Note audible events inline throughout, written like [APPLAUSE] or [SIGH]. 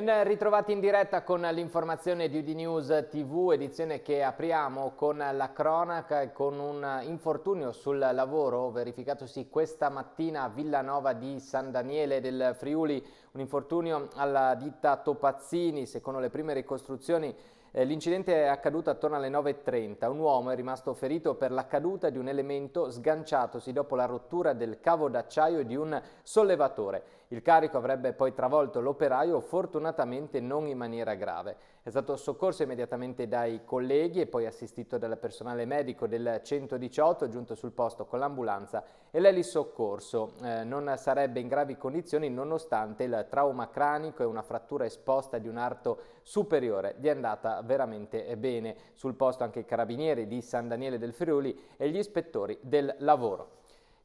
Ben ritrovati in diretta con l'informazione di UD News TV, edizione che apriamo con la cronaca e con un infortunio sul lavoro verificatosi questa mattina a Villanova di San Daniele del Friuli, un infortunio alla ditta Topazzini, secondo le prime ricostruzioni eh, L'incidente è accaduto attorno alle 9.30. Un uomo è rimasto ferito per la caduta di un elemento sganciatosi dopo la rottura del cavo d'acciaio di un sollevatore. Il carico avrebbe poi travolto l'operaio, fortunatamente non in maniera grave. È stato soccorso immediatamente dai colleghi e poi assistito dal personale medico del 118 giunto sul posto con l'ambulanza e l'elisoccorso. Eh, non sarebbe in gravi condizioni nonostante il trauma cranico e una frattura esposta di un arto superiore. Gli è andata veramente bene. Sul posto anche i carabinieri di San Daniele del Friuli e gli ispettori del lavoro.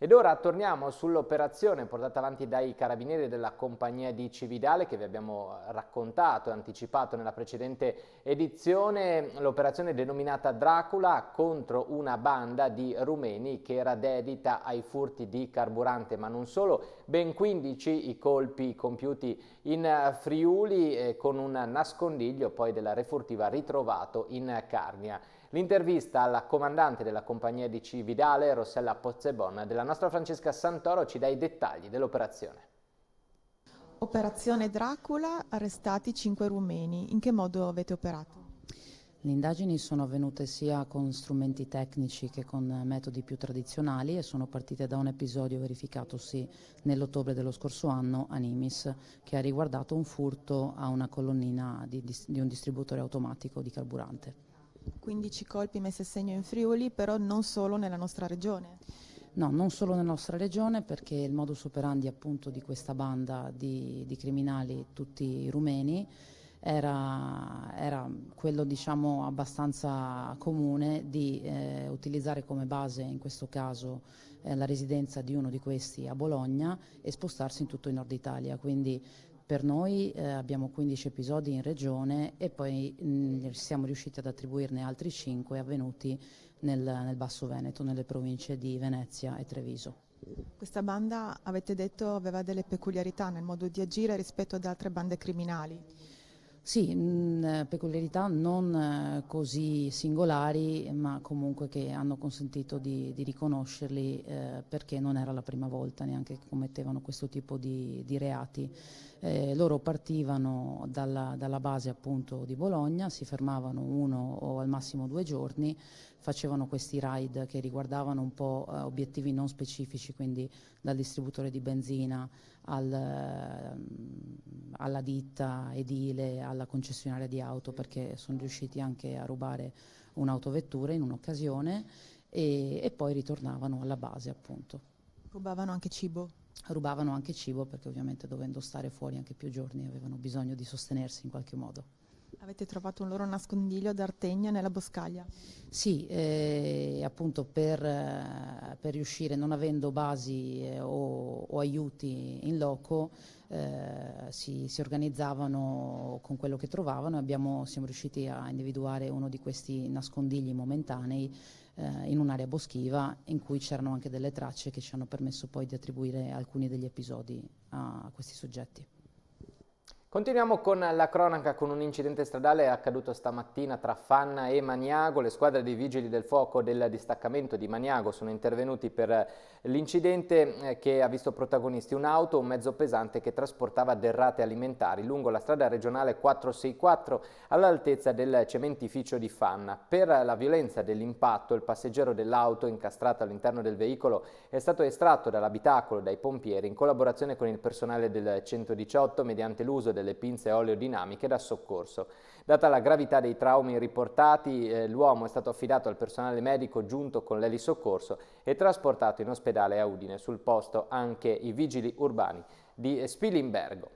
Ed ora torniamo sull'operazione portata avanti dai carabinieri della compagnia di Cividale che vi abbiamo eh, raccontato e anticipato nella precedente edizione, l'operazione denominata Dracula contro una banda di rumeni che era dedita ai furti di carburante, ma non solo, ben 15 i colpi compiuti in eh, Friuli eh, con un nascondiglio poi della refurtiva ritrovato in Carnia. L'intervista alla comandante della compagnia DC Vidale, Rossella Pozzebon, della nostra Francesca Santoro ci dà i dettagli dell'operazione. Operazione Dracula, arrestati 5 rumeni. In che modo avete operato? Le indagini sono avvenute sia con strumenti tecnici che con metodi più tradizionali e sono partite da un episodio verificatosi nell'ottobre dello scorso anno a Nimis che ha riguardato un furto a una colonnina di, di un distributore automatico di carburante. 15 colpi messi a segno in Friuli, però non solo nella nostra regione. No, non solo nella nostra regione perché il modus operandi appunto di questa banda di, di criminali, tutti rumeni, era, era, quello diciamo abbastanza comune di eh, utilizzare come base in questo caso eh, la residenza di uno di questi a Bologna e spostarsi in tutto il nord Italia, quindi per noi eh, abbiamo 15 episodi in regione e poi mh, mm, siamo riusciti ad attribuirne altri 5 avvenuti nel, nel Basso Veneto, nelle province di Venezia e Treviso. Questa banda, avete detto, aveva delle peculiarità nel modo di agire rispetto ad altre bande criminali. Sì, mh, eh, peculiarità non eh, così singolari, ma comunque che hanno consentito di, di riconoscerli eh, perché non era la prima volta neanche che commettevano questo tipo di, di reati. Eh, loro partivano dalla, dalla, base appunto di Bologna, si fermavano uno o al massimo due giorni, facevano questi ride che riguardavano un po' eh, obiettivi non specifici, quindi dal distributore di benzina al, ehm, alla ditta edile, alla concessionaria di auto perché sono riusciti anche a rubare un'autovettura in un'occasione e, e poi ritornavano alla base appunto. Rubavano anche cibo? Rubavano anche cibo perché ovviamente dovendo stare fuori anche più giorni avevano bisogno di sostenersi in qualche modo. Avete trovato un loro nascondiglio ad Artegna nella boscaglia? Sì, eh, appunto per, eh, per, riuscire, non avendo basi eh, o, o, aiuti in loco, eh, si, si, organizzavano con quello che trovavano e abbiamo, siamo riusciti a individuare uno di questi nascondigli momentanei eh, in un'area boschiva in cui c'erano anche delle tracce che ci hanno permesso poi di attribuire alcuni degli episodi a questi soggetti. Continuiamo con la cronaca con un incidente stradale accaduto stamattina tra Fanna e Maniago. Le squadre dei vigili del fuoco del distaccamento di Maniago sono intervenuti per eh, l'incidente eh, che ha visto protagonisti un'auto, un mezzo pesante che trasportava derrate alimentari lungo la strada regionale 464 all'altezza del cementificio di Fanna. Per la violenza dell'impatto il passeggero dell'auto incastrato all'interno del veicolo è stato estratto dall'abitacolo dai pompieri in collaborazione con il personale del 118 mediante l'uso del delle pinze oleodinamiche da soccorso. Data la gravità dei traumi riportati, eh, l'uomo è stato affidato al personale medico giunto con l'elisoccorso e trasportato in ospedale a Udine, sul posto anche i vigili urbani di Spilimbergo.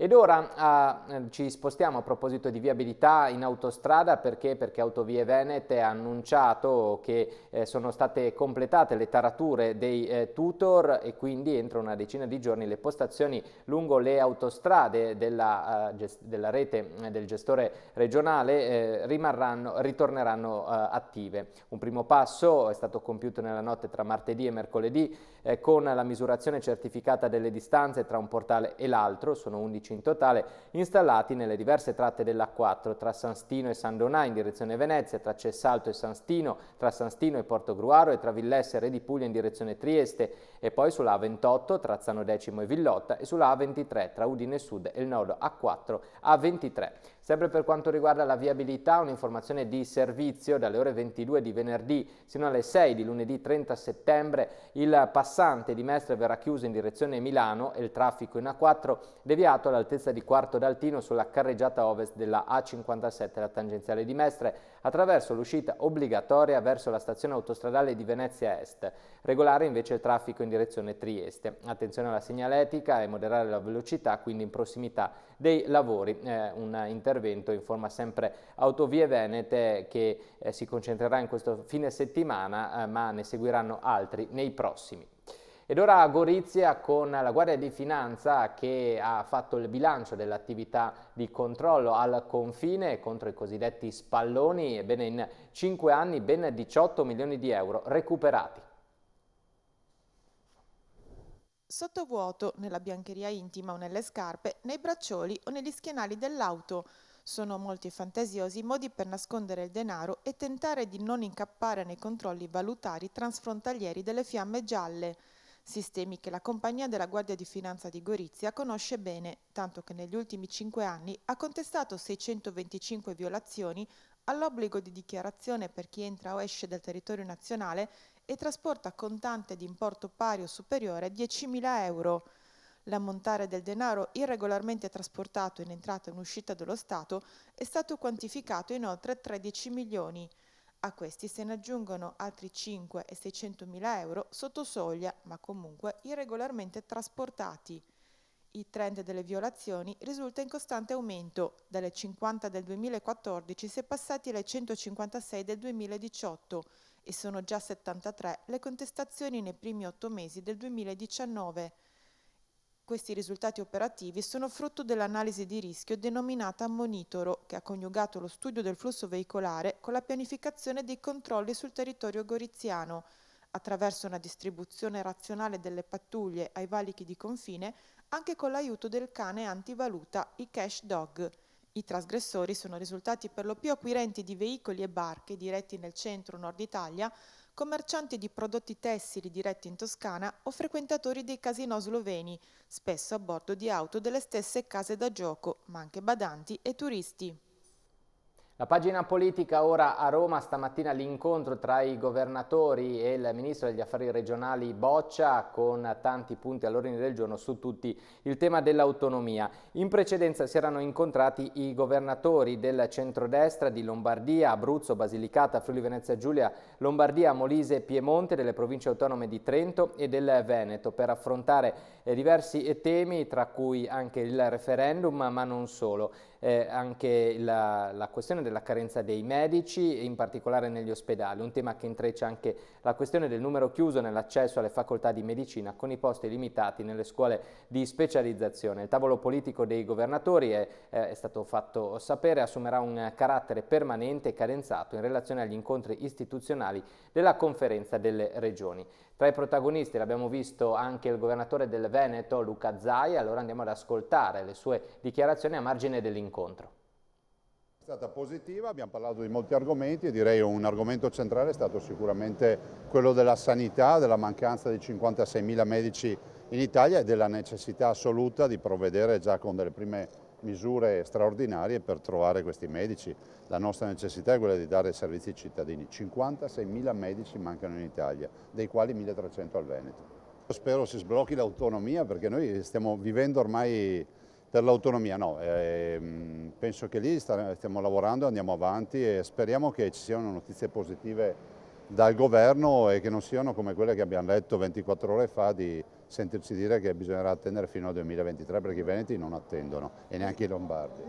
Ed ora eh, ci spostiamo a proposito di viabilità in autostrada perché, perché Autovie Venete ha annunciato che eh, sono state completate le tarature dei eh, tutor e quindi entro una decina di giorni le postazioni lungo le autostrade della, eh, della rete eh, del gestore regionale eh, ritorneranno attive. Un primo passo è stato compiuto nella notte tra martedì e mercoledì con la misurazione certificata delle distanze tra un portale e l'altro, sono 11 edifici in totale, installati nelle diverse tratte dell'A4, tra San Stino e San Donà in direzione Venezia, tra Cessalto e San Stino, tra San Stino e Porto Gruaro e tra Villesse e Re Puglia in direzione Trieste, e poi sulla A28 tra Zano Decimo e Villotta e sulla A23 tra Udine Sud e il nodo A4 A23. Sempre per quanto riguarda la viabilità, un'informazione di servizio dalle ore 22 di venerdì sino alle 6 di lunedì 30 settembre il passante di Mestre verrà chiuso in direzione Milano e il traffico in A4 deviato all'altezza di Quarto d'Altino sulla carreggiata ovest della A57, la tangenziale di Mestre attraverso l'uscita obbligatoria verso la stazione autostradale di Venezia Est, regolare invece il traffico in direzione Trieste. Attenzione alla segnaletica e moderare la velocità, quindi in prossimità dei lavori, eh, un intervento in forma sempre autovie venete che eh, si concentrerà in questo fine settimana, eh, ma ne seguiranno altri nei prossimi. Ed ora Gorizia con la Guardia di Finanza che ha fatto il bilancio dell'attività di controllo al confine contro i cosiddetti spalloni, ebbene in 5 anni ben 18 milioni di euro recuperati. Sottovuoto, nella biancheria intima o nelle scarpe, nei braccioli o negli schienali dell'auto. Sono molti fantasiosi modi per nascondere il denaro e tentare di non incappare nei controlli valutari transfrontalieri delle fiamme gialle sistemi che la compagnia della Guardia di Finanza di Gorizia conosce bene, tanto che negli ultimi cinque anni ha contestato 625 violazioni all'obbligo di dichiarazione per chi entra o esce dal territorio nazionale e trasporta contante di importo pari o superiore a 10.000 euro. L'ammontare del denaro irregolarmente trasportato in entrata e in uscita dello Stato è stato quantificato in oltre 13 milioni. A questi se ne aggiungono altri 5 e 600 mila euro sotto soglia, ma comunque irregolarmente trasportati. Il trend delle violazioni risulta in costante aumento, dalle 50 del 2014 si è passati alle 156 del 2018 e sono già 73 le contestazioni nei primi otto mesi del 2019. Questi risultati operativi sono frutto dell'analisi di rischio denominata Monitoro, che ha coniugato lo studio del flusso veicolare con la pianificazione dei controlli sul territorio goriziano, attraverso una distribuzione razionale delle pattuglie ai valichi di confine, anche con l'aiuto del cane antivaluta, i cash dog. I trasgressori sono risultati per lo più acquirenti di veicoli e barche diretti nel centro-nord Italia, commercianti di prodotti tessili diretti in Toscana o frequentatori dei casinò sloveni, spesso a bordo di auto delle stesse case da gioco, ma anche badanti e turisti. La pagina politica ora a Roma, stamattina l'incontro tra i governatori e il ministro degli affari regionali Boccia con tanti punti all'ordine del giorno su tutti il tema dell'autonomia. In precedenza si erano incontrati i governatori del centrodestra di Lombardia, Abruzzo, Basilicata, Friuli Venezia Giulia, Lombardia, Molise e Piemonte delle province autonome di Trento e del Veneto per affrontare diversi temi tra cui anche il referendum ma non solo eh, anche la, la, questione della carenza dei medici, in particolare negli ospedali, un tema che intreccia anche la questione del numero chiuso nell'accesso alle facoltà di medicina con i posti limitati nelle scuole di specializzazione. Il tavolo politico dei governatori è, eh, è stato fatto sapere, assumerà un carattere permanente e cadenzato in relazione agli incontri istituzionali della conferenza delle regioni. Tra i protagonisti l'abbiamo visto anche il governatore del Veneto Luca Zai, allora andiamo ad ascoltare le sue dichiarazioni a margine dell'incontro. È stata positiva, abbiamo parlato di molti argomenti e direi un argomento centrale è stato sicuramente quello della sanità, della mancanza di 56.000 medici in Italia e della necessità assoluta di provvedere già con delle prime misure straordinarie per trovare questi medici. La nostra necessità è quella di dare servizi ai cittadini. 56.000 medici mancano in Italia, dei quali 1.300 al Veneto. Spero si sblocchi l'autonomia perché noi stiamo vivendo ormai per l'autonomia, no, ehm, penso che lì stiamo lavorando, andiamo avanti e speriamo che ci siano notizie positive dal governo e che non siano come quelle che abbiamo letto 24 ore fa di sentirci dire che bisognerà attendere fino al 2023 perché i Veneti non attendono e neanche i Lombardi.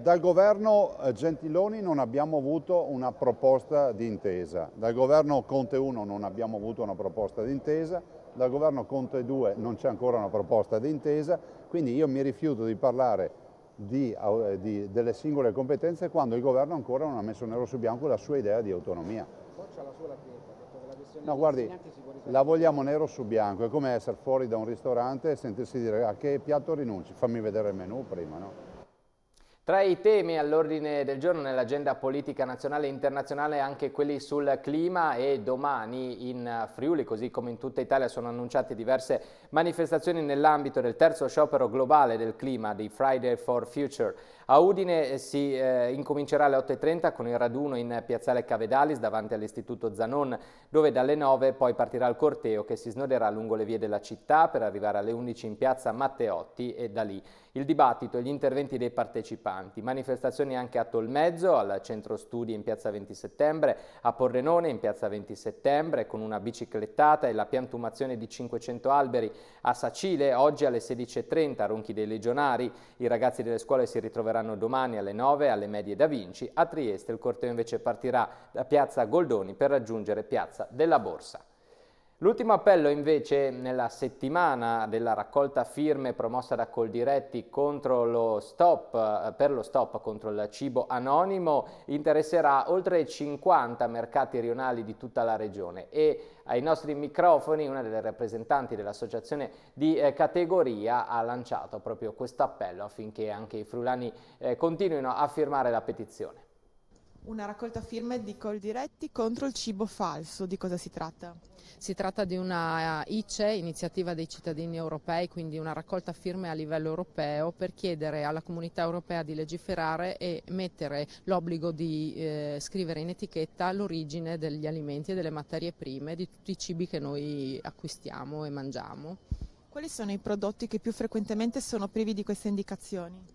Dal governo eh, Gentiloni non abbiamo avuto una proposta di intesa, dal governo Conte 1 non abbiamo avuto una proposta di intesa, dal governo Conte 2 non c'è ancora una proposta di intesa, quindi io mi rifiuto di parlare di, eh, di, delle singole competenze quando il governo ancora non ha messo nero su bianco la sua idea di autonomia. Forza la sua latinità. No, guardi, la vogliamo nero su bianco, è come essere fuori da un ristorante e sentirsi dire a che piatto rinunci, fammi vedere il menù prima, no? Tra i temi all'ordine del giorno nell'agenda politica nazionale e internazionale anche quelli sul clima e domani in Friuli, così come in tutta Italia, sono annunciate diverse manifestazioni nell'ambito del terzo sciopero globale del clima di Friday for Future. A Udine eh, si eh, incomincerà alle 8.30 con il raduno in piazzale Cavedalis davanti all'istituto Zanon, dove dalle 9 poi partirà il corteo che si snoderà lungo le vie della città per arrivare alle 11 in piazza Matteotti e da lì il dibattito e gli interventi dei partecipanti, manifestazioni anche a Tolmezzo, al centro studi in piazza 20 settembre, a Porrenone in piazza 20 settembre con una biciclettata e la piantumazione di 500 alberi a Sacile oggi alle 16.30 a Ronchi dei Legionari, i ragazzi delle scuole si ritroveranno domani alle 9 alle medie da Vinci, a Trieste il corteo invece partirà da piazza Goldoni per raggiungere piazza della Borsa. L'ultimo appello invece nella settimana della raccolta firme promossa da Coldiretti lo stop, eh, per lo stop contro il cibo anonimo interesserà oltre 50 mercati rionali di tutta la regione e ai nostri microfoni una delle rappresentanti dell'associazione di eh, categoria ha lanciato proprio questo appello affinché anche i frulani eh, continuino a firmare la petizione una raccolta firme di Col Diretti contro il cibo falso. Di cosa si tratta? Si tratta di una eh, ICE, iniziativa dei cittadini europei, quindi una raccolta firme a livello europeo per chiedere alla comunità europea di legiferare e mettere l'obbligo di eh, scrivere in etichetta l'origine degli alimenti e delle materie prime di tutti i cibi che noi acquistiamo e mangiamo. Quali sono i prodotti che più frequentemente sono privi di queste indicazioni?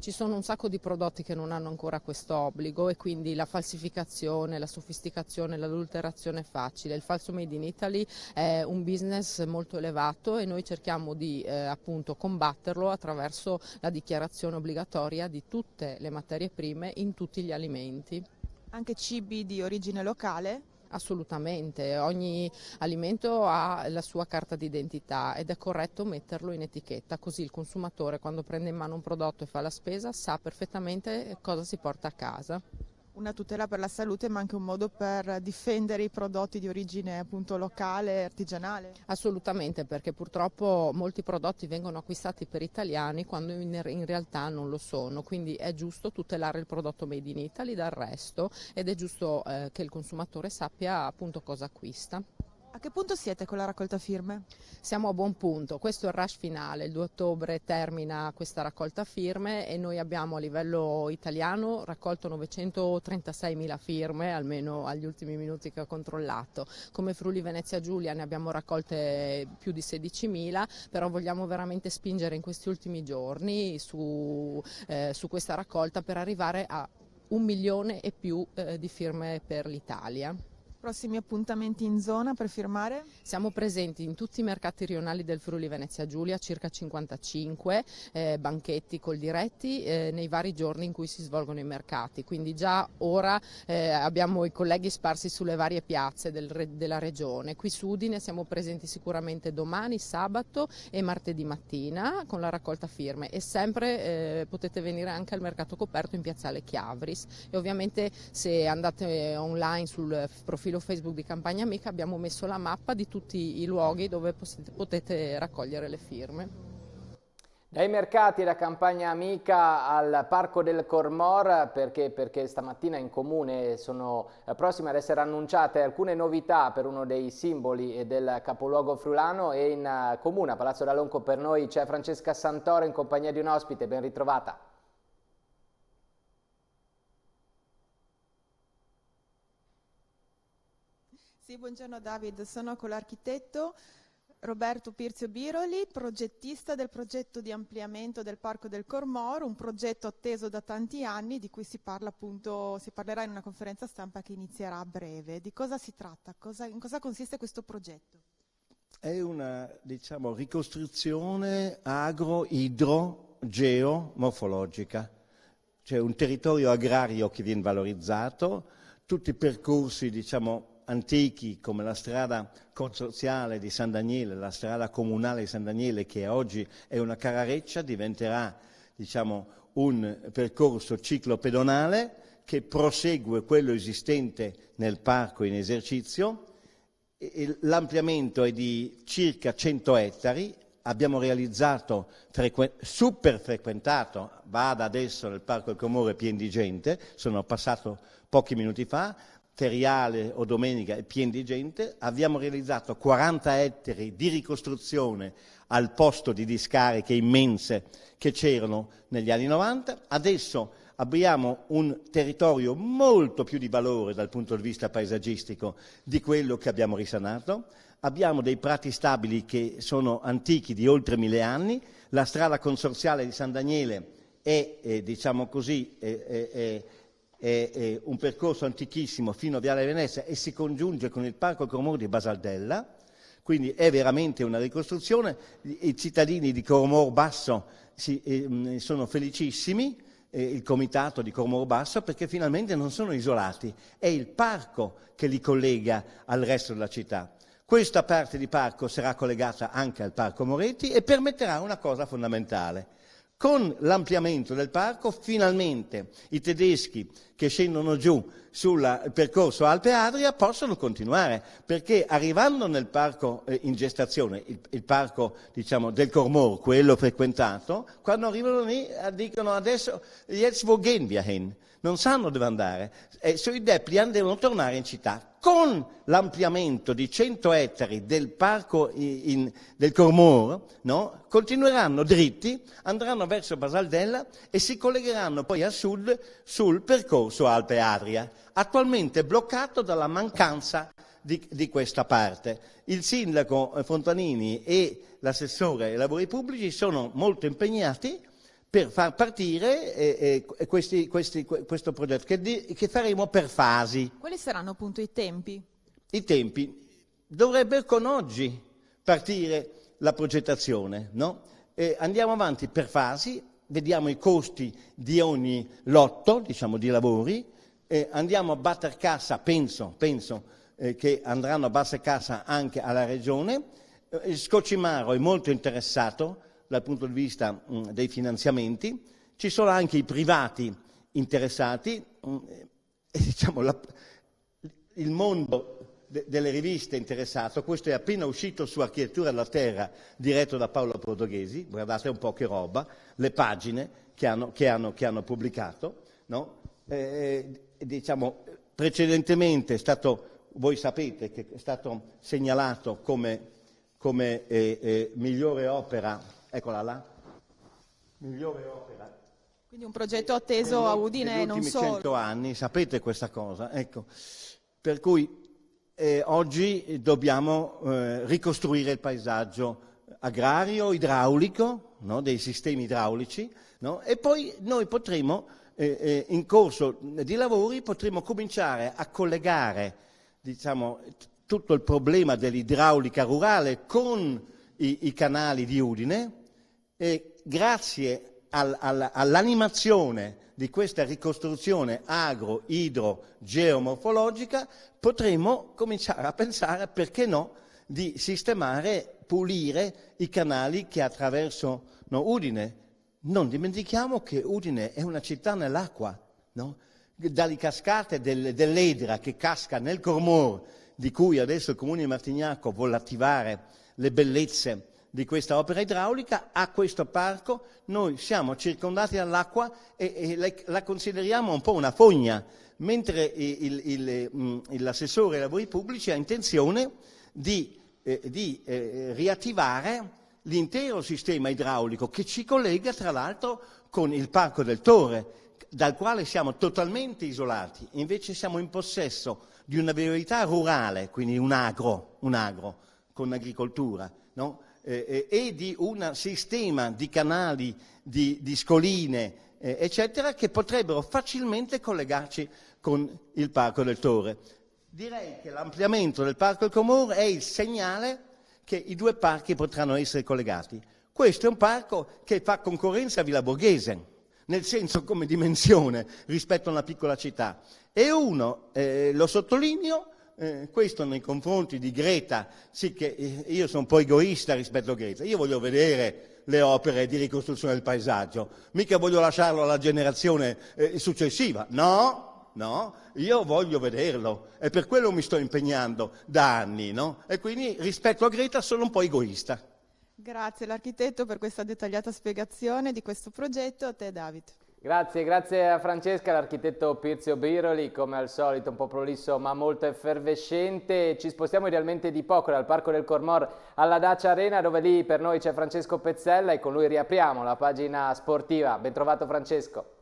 Ci sono un sacco di prodotti che non hanno ancora questo obbligo e quindi la falsificazione, la sofisticazione, l'adulterazione è facile. Il falso made in Italy è un business molto elevato e noi cerchiamo di eh, appunto combatterlo attraverso la dichiarazione obbligatoria di tutte le materie prime in tutti gli alimenti. Anche cibi di origine locale? Assolutamente, ogni alimento ha la sua carta d'identità ed è corretto metterlo in etichetta, così il consumatore quando prende in mano un prodotto e fa la spesa sa perfettamente cosa si porta a casa una tutela per la salute ma anche un modo per difendere i prodotti di origine appunto locale e artigianale? Assolutamente perché purtroppo molti prodotti vengono acquistati per italiani quando in, in, realtà non lo sono, quindi è giusto tutelare il prodotto made in Italy dal resto ed è giusto eh, che il consumatore sappia appunto cosa acquista. A che punto siete con la raccolta firme? Siamo a buon punto, questo è il rush finale, il 2 ottobre termina questa raccolta firme e noi abbiamo a livello italiano raccolto 936.000 firme, almeno agli ultimi minuti che ho controllato. Come Frulli Venezia Giulia ne abbiamo raccolte più di 16.000, però vogliamo veramente spingere in questi ultimi giorni su, eh, su questa raccolta per arrivare a un milione e più eh, di firme per l'Italia. Prossimi appuntamenti in zona per firmare? Siamo presenti in tutti i mercati rionali del Friuli Venezia Giulia, circa 55 eh, banchetti col diretti eh, nei vari giorni in cui si svolgono i mercati, quindi già ora eh, abbiamo i colleghi sparsi sulle varie piazze del, della regione. Qui su Udine siamo presenti sicuramente domani, sabato e martedì mattina con la raccolta firme e sempre eh, potete venire anche al mercato coperto in piazzale Chiavris e ovviamente se andate online sul profilo profilo Facebook di Campagna Amica abbiamo messo la mappa di tutti i luoghi dove potete raccogliere le firme. Dai mercati da Campagna Amica al Parco del Cormor perché, perché, stamattina in comune sono eh, prossime ad essere annunciate alcune novità per uno dei simboli eh, del capoluogo frulano e in eh, comune a Palazzo Dall'Onco per noi c'è Francesca Santoro in compagnia di un ospite, ben ritrovata. Sì, buongiorno David, sono con l'architetto Roberto Pirzio Biroli, progettista del progetto di ampliamento del Parco del Cormor, un progetto atteso da tanti anni di cui si, parla appunto, si parlerà in una conferenza stampa che inizierà a breve. Di cosa si tratta? Cosa, in cosa consiste questo progetto? È una diciamo, ricostruzione agro-idro-geomorfologica, cioè un territorio agrario che viene valorizzato, tutti i percorsi diciamo, antichi come la strada consorziale di San Daniele, la strada comunale di San Daniele che oggi è una carareccia, diventerà diciamo, un percorso ciclopedonale che prosegue quello esistente nel parco in esercizio. L'ampliamento è di circa 100 ettari, abbiamo realizzato, frequ- super frequentato, vada adesso nel Parco del Comore pieno di gente, sono passato pochi minuti fa, feriale o domenica è pieno di gente, abbiamo realizzato 40 ettari di ricostruzione al posto di discariche immense che c'erano negli anni 90, adesso abbiamo un territorio molto più di valore dal punto di vista paesaggistico di quello che abbiamo risanato, abbiamo dei prati stabili che sono antichi di oltre mille anni, la strada consorziale di San Daniele è, eh, diciamo così, è, è, è è, è un percorso antichissimo fino a Viale Venezia e si congiunge con il Parco Cormor di Basaldella, quindi è veramente una ricostruzione. I cittadini di Cormor Basso si, eh, mm, sono felicissimi, eh, il comitato di Cormor Basso, perché finalmente non sono isolati, è il parco che li collega al resto della città. Questa parte di parco sarà collegata anche al Parco Moretti e permetterà una cosa fondamentale con l'ampliamento del parco finalmente i tedeschi che scendono giù sul percorso Alpe-Adria possono continuare, perché arrivando nel parco eh, in gestazione, il, il parco diciamo, del Cormor, quello frequentato, quando arrivano lì eh, dicono adesso jetzt wo gehen wir hin? non sanno dove andare. E sui Deplian devono tornare in città. Con l'ampliamento di 100 ettari del parco in, in, del Cormoro, no? continueranno dritti, andranno verso Basaldella e si collegheranno poi a sud sul percorso Alpe-Adria, attualmente bloccato dalla mancanza di, di, questa parte. Il sindaco Fontanini e l'assessore ai lavori pubblici sono molto impegnati per far partire eh, eh, questi, questi, questo progetto che, di, che, faremo per fasi. Quali saranno appunto i tempi? I tempi. Dovrebbe con oggi partire la progettazione, no? eh, andiamo avanti per fasi, vediamo i costi di ogni lotto, diciamo, di lavori, andiamo a batter cassa, penso, penso eh, che andranno a batter cassa anche alla Regione. Eh, il Scocimaro è molto interessato, dal punto di vista mm, dei finanziamenti, ci sono anche i privati interessati mm, [LAUGHS] e diciamo, la, il mondo de, delle riviste interessato, questo è appena uscito su Architettura della Terra diretto da Paolo Portoghesi, guardate un po' che roba, le pagine che hanno, che hanno, che hanno pubblicato, no? eh, diciamo, precedentemente è stato voi sapete che è stato segnalato come, come eh, eh, migliore opera Eccola là. Migliore opera. Quindi un progetto atteso Negli a Udine e non solo. Negli ultimi cento anni, sapete questa cosa, ecco. Per cui eh, oggi dobbiamo eh, ricostruire il paesaggio agrario, idraulico, no? dei sistemi idraulici, no? e poi noi potremo, eh, eh in corso di lavori, potremo cominciare a collegare diciamo, tutto il problema dell'idraulica rurale con i, i canali di Udine, e grazie al, al, all'animazione di questa ricostruzione agro-idro-geomorfologica potremo cominciare a pensare, perché no, di sistemare, pulire i canali che attraversano Udine. Non dimentichiamo che Udine è una città nell'acqua, no? dalle cascate del, dell'Edra che casca nel Cormor, di cui adesso il Comune di Martignaco vuole attivare le bellezze di questa opera idraulica, a questo parco noi siamo circondati dall'acqua e, e la, la, consideriamo un po' una fogna, mentre il, il, il, mm, l'assessore ai lavori pubblici ha intenzione di, eh, di eh, riattivare l'intero sistema idraulico che ci collega tra l'altro con il parco del Torre, dal quale siamo totalmente isolati, invece siamo in possesso di una verità rurale, quindi un agro, un agro con agricoltura, no? Eh, eh, e di un sistema di canali, di, di scoline, eh, eccetera, che potrebbero facilmente collegarci con il Parco del Torre. Direi che l'ampliamento del Parco del Comore è il segnale che i due parchi potranno essere collegati. Questo è un parco che fa concorrenza a Villa Borghese, nel senso come dimensione rispetto a una piccola città. E uno, eh, lo sottolineo, eh, questo nei confronti di Greta, sì che eh, io sono un po' egoista rispetto a Greta, io voglio vedere le opere di ricostruzione del paesaggio, mica voglio lasciarlo alla generazione eh, successiva, no, no, io voglio vederlo e per quello mi sto impegnando da anni, no? E quindi rispetto a Greta sono un po' egoista. Grazie l'architetto per questa dettagliata spiegazione di questo progetto, a te David. Grazie, grazie a Francesca, l'architetto Pirzio Biroli, come al solito un po' prolisso ma molto effervescente. Ci spostiamo idealmente di poco dal Parco del Cormor alla Dacia Arena, dove lì per noi c'è Francesco Pezzella e con lui riapriamo la pagina sportiva. Bentrovato Francesco.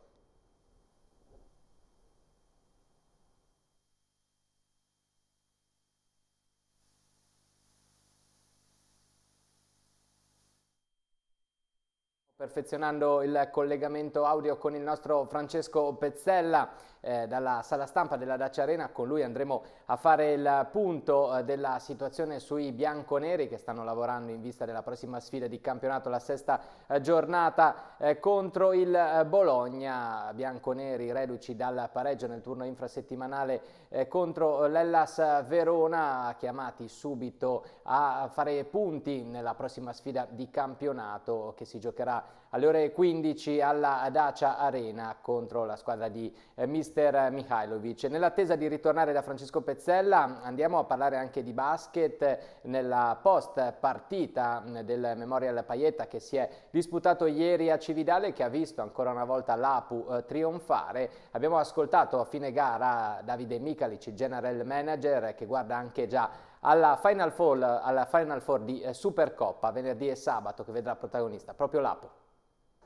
perfezionando il collegamento audio con il nostro Francesco Pezzella eh, dalla sala stampa della Dacia Arena, con lui andremo a fare il punto eh, della situazione sui bianconeri che stanno lavorando in vista della prossima sfida di campionato, la sesta eh, giornata eh, contro il eh, Bologna, bianconeri reduci dal pareggio nel turno infrasettimanale eh, contro l'Ellas Verona, chiamati subito a fare punti nella prossima sfida di campionato che si giocherà alle ore 15 alla Dacia Arena contro la squadra di eh, mister Mihailovic. Nell'attesa di ritornare da Francesco Pezzella andiamo a parlare anche di basket nella post partita mm, del Memorial Paietta che si è disputato ieri a Cividale che ha visto ancora una volta l'Apu eh, trionfare. Abbiamo ascoltato a fine gara Davide Michalic, general manager che guarda anche già alla Final Four, alla Final Four di eh, Supercoppa venerdì e sabato che vedrà protagonista proprio l'APU.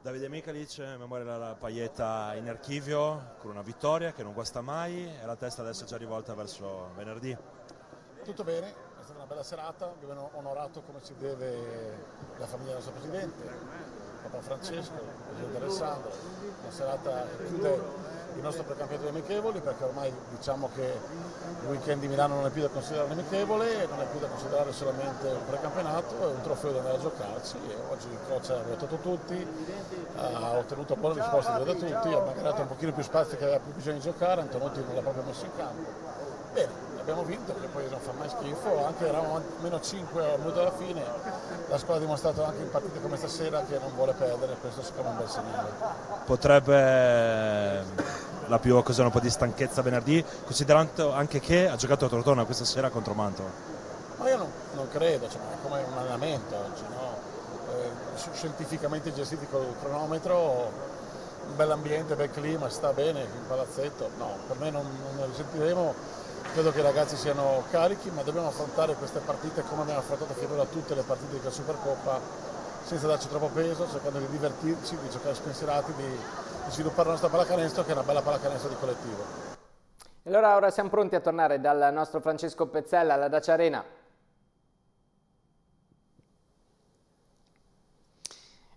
Davide Michalic, memoria della paglietta in archivio, con una vittoria che non guasta mai e la testa adesso è già rivolta verso venerdì. Tutto bene, è stata una bella serata, abbiamo onorato come si deve la famiglia del nostro Presidente, Papa Francesco, Presidente Alessandro, la serata chiude il nostro precampionato di amichevoli perché ormai diciamo che il weekend di Milano non è più da considerare amichevole, non è più da considerare solamente un precampionato, è un trofeo da andare a giocarci e oggi il coach ha votato tutti, ha ottenuto buone risposte da tutti, ha magari dato un pochino più spazio che aveva più bisogno di giocare, Antonotti non l'ha proprio messo in campo. Bene abbiamo vinto, che poi non fa mai schifo, anche eravamo meno 5 al minuto alla fine, la squadra ha dimostrato anche in partite come stasera che non vuole perdere, questo secondo me un bel segnale. Potrebbe la più occasione un po' di stanchezza venerdì, considerando anche che ha giocato a Tortona questa sera contro Mantova. Ma io non, non credo, cioè, è come un allenamento oggi, no? eh, scientificamente gestiti col cronometro un bel ambiente, bel clima, sta bene il palazzetto, no, per me non, non ne risentiremo credo che i ragazzi siano carichi, ma dobbiamo affrontare queste partite come abbiamo affrontato finora tutte le partite della Supercoppa, senza darci troppo peso, cercando di divertirci, di giocare spensierati, di, di sviluppare la nostra pallacanestro, che è una bella pallacanestro di collettivo. E Allora ora siamo pronti a tornare dal nostro Francesco Pezzella alla Dacia Arena.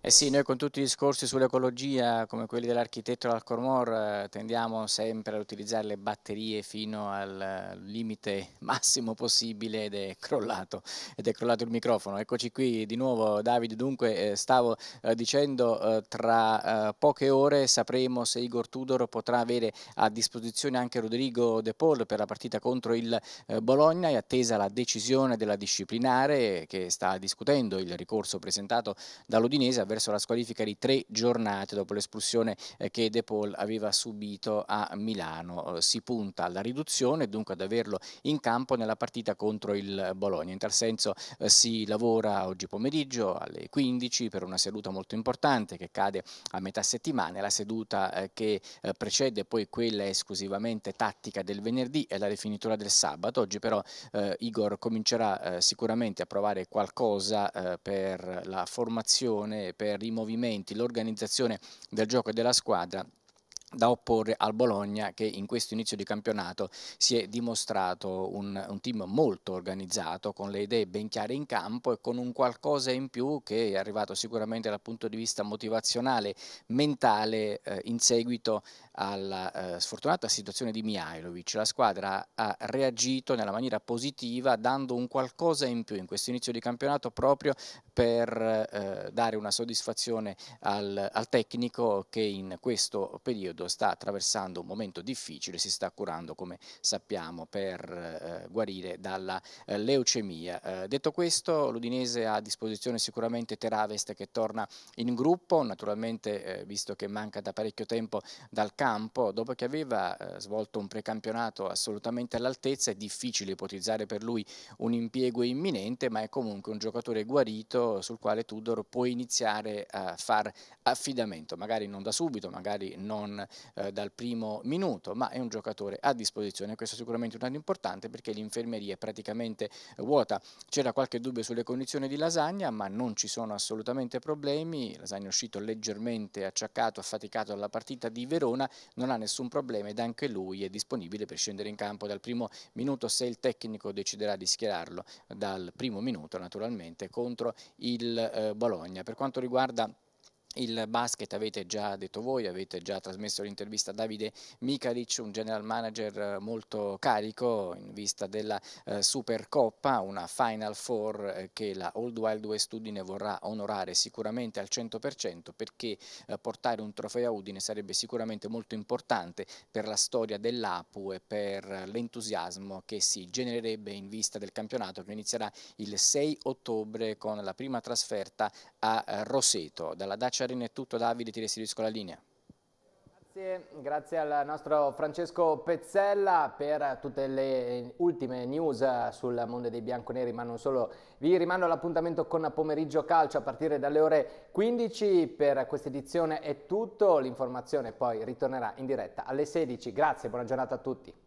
Eh sì, noi con tutti i discorsi sull'ecologia, come quelli dell'architetto Alcormor, eh, tendiamo sempre ad utilizzare le batterie fino al limite massimo possibile ed è crollato, ed è crollato il microfono. Eccoci qui di nuovo Davide, dunque eh, stavo eh, dicendo tra poche ore sapremo se Igor Tudor potrà avere a disposizione anche Rodrigo De Paul per la partita contro il Bologna, è attesa la decisione della disciplinare che sta discutendo il ricorso presentato dall'Udinese verso la squalifica di tre giornate dopo l'espulsione eh, che De Paul aveva subito a Milano. Eh, si punta alla riduzione, dunque ad averlo in campo nella partita contro il Bologna. In tal senso eh, si lavora oggi pomeriggio alle 15 per una seduta molto importante che cade a metà settimana. La seduta che precede poi quella esclusivamente tattica del venerdì e la rifinitura del sabato. Oggi però eh, Igor comincerà eh, sicuramente a provare qualcosa eh, per la formazione, per per i movimenti, l'organizzazione del gioco e della squadra da opporre al Bologna che in questo inizio di campionato si è dimostrato un, un, team molto organizzato con le idee ben chiare in campo e con un qualcosa in più che è arrivato sicuramente dal punto di vista motivazionale, mentale eh, in seguito alla eh, sfortunata situazione di Mihailovic. La squadra ha reagito nella maniera positiva dando un qualcosa in più in questo inizio di campionato proprio per eh, dare una soddisfazione al, al tecnico che in questo periodo Toledo sta attraversando un momento difficile, si sta curando come sappiamo per eh, guarire dalla eh, leucemia. Eh, detto questo l'Udinese ha a disposizione sicuramente Teravest che torna in gruppo, naturalmente eh, visto che manca da parecchio tempo dal campo, dopo che aveva eh, svolto un precampionato assolutamente all'altezza è difficile ipotizzare per lui un impiego imminente ma è comunque un giocatore guarito sul quale Tudor può iniziare a far affidamento, magari non da subito, magari non eh, dal primo minuto, ma è un giocatore a disposizione. Questo è sicuramente un dato importante perché l'infermeria è praticamente vuota. C'era qualche dubbio sulle condizioni di Lasagna, ma non ci sono assolutamente problemi. Lasagna è uscito leggermente acciaccato, affaticato dalla partita di Verona, non ha nessun problema ed anche lui è disponibile per scendere in campo dal primo minuto se il tecnico deciderà di schierarlo dal primo minuto naturalmente contro il eh, Bologna. Per quanto riguarda il basket avete già detto voi, avete già trasmesso l'intervista a Davide Mikalic, un general manager eh, molto carico in vista della eh, Supercoppa, una Final Four eh, che la Old Wild West Udine vorrà onorare sicuramente al 100% perché eh, portare un trofeo a Udine sarebbe sicuramente molto importante per la storia dell'APU e per l'entusiasmo che si genererebbe in vista del campionato che inizierà il 6 ottobre con la prima trasferta a eh, Roseto dalla Dacia Caterina è tutto, Davide ti restituisco la linea. Grazie, grazie, al nostro Francesco Pezzella per tutte le eh, ultime news sul mondo dei bianconeri, ma non solo. Vi rimando all'appuntamento con Pomeriggio Calcio a partire dalle ore 15. Per questa edizione è tutto, l'informazione poi ritornerà in diretta alle 16. Grazie, buona giornata a tutti.